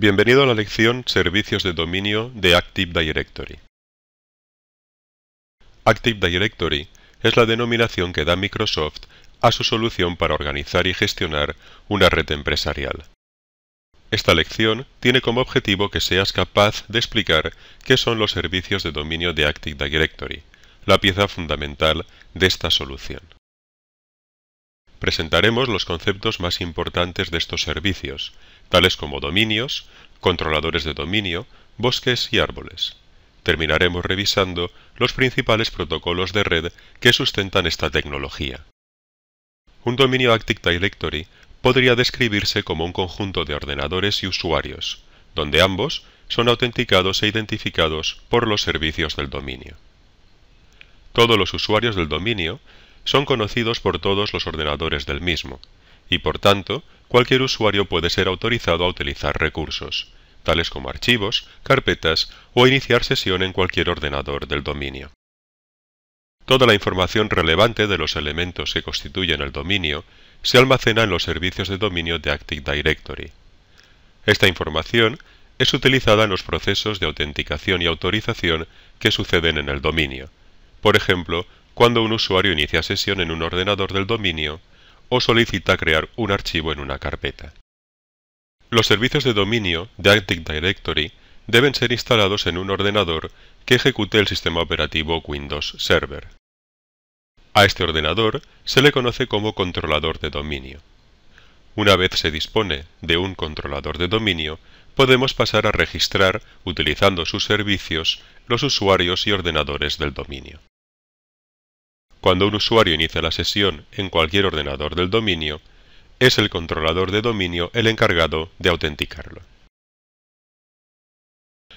Bienvenido a la lección Servicios de dominio de Active Directory. Active Directory es la denominación que da Microsoft a su solución para organizar y gestionar una red empresarial. Esta lección tiene como objetivo que seas capaz de explicar qué son los servicios de dominio de Active Directory, la pieza fundamental de esta solución presentaremos los conceptos más importantes de estos servicios, tales como dominios, controladores de dominio, bosques y árboles. Terminaremos revisando los principales protocolos de red que sustentan esta tecnología. Un dominio Active Directory podría describirse como un conjunto de ordenadores y usuarios, donde ambos son autenticados e identificados por los servicios del dominio. Todos los usuarios del dominio son conocidos por todos los ordenadores del mismo, y por tanto, cualquier usuario puede ser autorizado a utilizar recursos, tales como archivos, carpetas o iniciar sesión en cualquier ordenador del dominio. Toda la información relevante de los elementos que constituyen el dominio se almacena en los servicios de dominio de Active Directory. Esta información es utilizada en los procesos de autenticación y autorización que suceden en el dominio, por ejemplo, cuando un usuario inicia sesión en un ordenador del dominio o solicita crear un archivo en una carpeta. Los servicios de dominio de Active Directory deben ser instalados en un ordenador que ejecute el sistema operativo Windows Server. A este ordenador se le conoce como controlador de dominio. Una vez se dispone de un controlador de dominio, podemos pasar a registrar, utilizando sus servicios, los usuarios y ordenadores del dominio. Cuando un usuario inicia la sesión en cualquier ordenador del dominio, es el controlador de dominio el encargado de autenticarlo.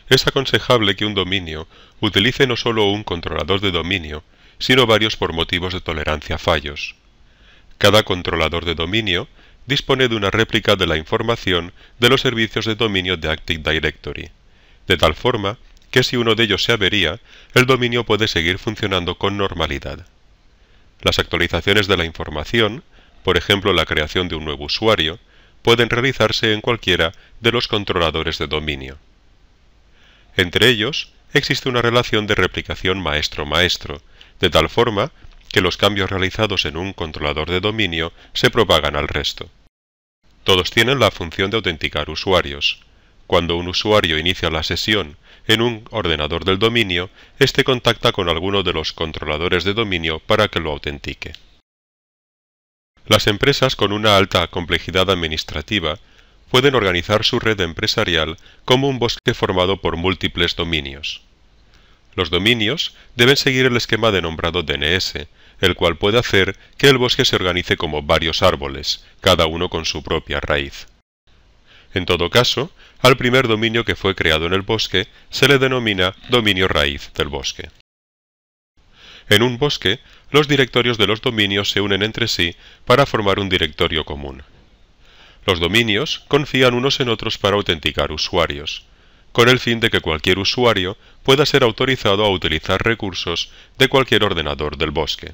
Es aconsejable que un dominio utilice no solo un controlador de dominio, sino varios por motivos de tolerancia a fallos. Cada controlador de dominio dispone de una réplica de la información de los servicios de dominio de Active Directory, de tal forma que si uno de ellos se avería, el dominio puede seguir funcionando con normalidad. Las actualizaciones de la información, por ejemplo la creación de un nuevo usuario, pueden realizarse en cualquiera de los controladores de dominio. Entre ellos existe una relación de replicación maestro-maestro, de tal forma que los cambios realizados en un controlador de dominio se propagan al resto. Todos tienen la función de autenticar usuarios. Cuando un usuario inicia la sesión en un ordenador del dominio, éste contacta con alguno de los controladores de dominio para que lo autentique. Las empresas con una alta complejidad administrativa pueden organizar su red empresarial como un bosque formado por múltiples dominios. Los dominios deben seguir el esquema denombrado DNS, el cual puede hacer que el bosque se organice como varios árboles, cada uno con su propia raíz. En todo caso, al primer dominio que fue creado en el bosque se le denomina dominio raíz del bosque. En un bosque, los directorios de los dominios se unen entre sí para formar un directorio común. Los dominios confían unos en otros para autenticar usuarios, con el fin de que cualquier usuario pueda ser autorizado a utilizar recursos de cualquier ordenador del bosque.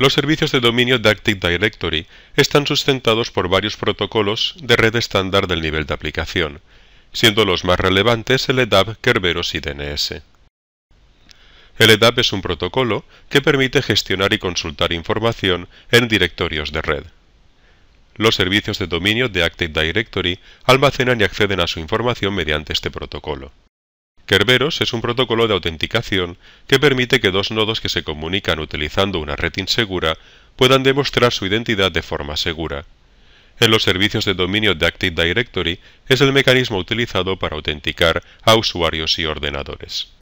Los servicios de dominio de Active Directory están sustentados por varios protocolos de red estándar del nivel de aplicación, siendo los más relevantes el EDAP, Kerberos y DNS. El EDAP es un protocolo que permite gestionar y consultar información en directorios de red. Los servicios de dominio de Active Directory almacenan y acceden a su información mediante este protocolo. Kerberos es un protocolo de autenticación que permite que dos nodos que se comunican utilizando una red insegura puedan demostrar su identidad de forma segura. En los servicios de dominio de Active Directory es el mecanismo utilizado para autenticar a usuarios y ordenadores.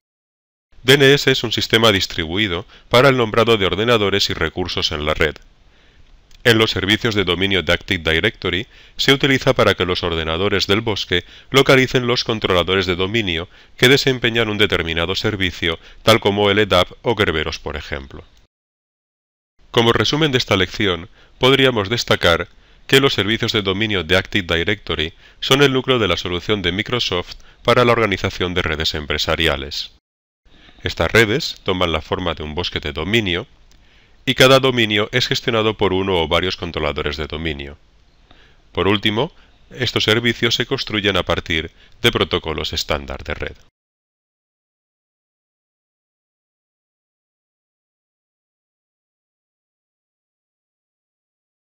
DNS es un sistema distribuido para el nombrado de ordenadores y recursos en la red, en los servicios de dominio de Active Directory se utiliza para que los ordenadores del bosque localicen los controladores de dominio que desempeñan un determinado servicio, tal como LDAP e o Kerberos, por ejemplo. Como resumen de esta lección, podríamos destacar que los servicios de dominio de Active Directory son el núcleo de la solución de Microsoft para la organización de redes empresariales. Estas redes toman la forma de un bosque de dominio y cada dominio es gestionado por uno o varios controladores de dominio. Por último, estos servicios se construyen a partir de protocolos estándar de red.